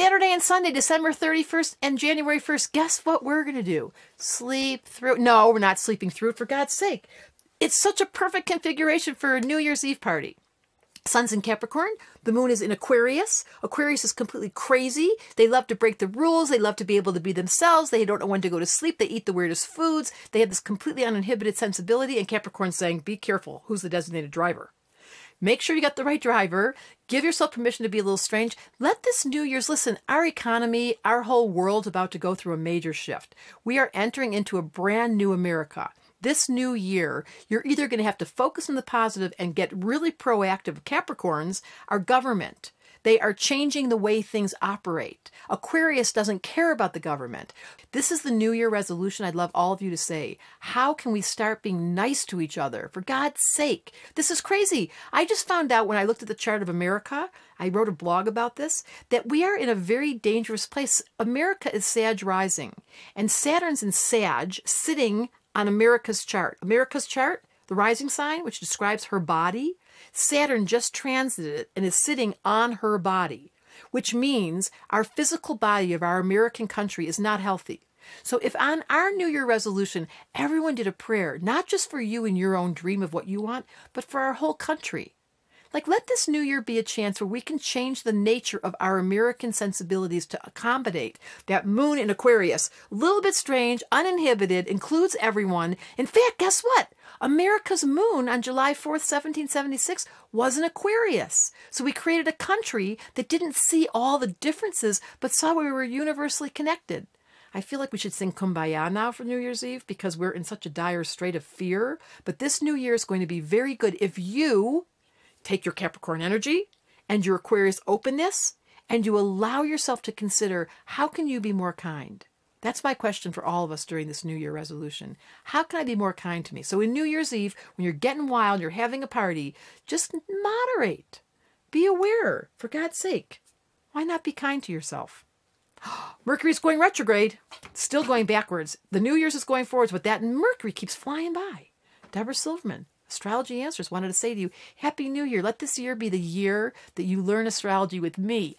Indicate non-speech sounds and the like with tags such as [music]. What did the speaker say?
Saturday and Sunday, December 31st and January 1st, guess what we're going to do? Sleep through. No, we're not sleeping through it, for God's sake. It's such a perfect configuration for a New Year's Eve party. Sun's in Capricorn. The moon is in Aquarius. Aquarius is completely crazy. They love to break the rules. They love to be able to be themselves. They don't know when to go to sleep. They eat the weirdest foods. They have this completely uninhibited sensibility. And Capricorn saying, be careful. Who's the designated driver? Make sure you got the right driver. Give yourself permission to be a little strange. Let this New Year's listen, our economy, our whole world's about to go through a major shift. We are entering into a brand new America this new year, you're either going to have to focus on the positive and get really proactive. Capricorns, our government, they are changing the way things operate. Aquarius doesn't care about the government. This is the New Year resolution I'd love all of you to say. How can we start being nice to each other? For God's sake, this is crazy. I just found out when I looked at the chart of America, I wrote a blog about this, that we are in a very dangerous place. America is Sag rising, and Saturn's in Sag sitting on America's chart. America's chart the rising sign, which describes her body, Saturn just transited and is sitting on her body, which means our physical body of our American country is not healthy. So, if on our New Year resolution, everyone did a prayer, not just for you and your own dream of what you want, but for our whole country, like, let this new year be a chance where we can change the nature of our American sensibilities to accommodate that moon in Aquarius. A little bit strange, uninhibited, includes everyone. In fact, guess what? America's moon on July 4th, 1776 was an Aquarius. So we created a country that didn't see all the differences, but saw we were universally connected. I feel like we should sing Kumbaya now for New Year's Eve because we're in such a dire strait of fear. But this New Year is going to be very good if you take your Capricorn energy and your Aquarius openness and you allow yourself to consider how can you be more kind? That's my question for all of us during this New Year resolution. How can I be more kind to me? So, in New Year's Eve, when you're getting wild, you're having a party, just moderate. Be aware, for God's sake. Why not be kind to yourself? [gasps] Mercury's going retrograde, still going backwards. The New Year's is going forwards, but that Mercury keeps flying by. Deborah Silverman, Astrology Answers wanted to say to you, Happy New Year. Let this year be the year that you learn astrology with me.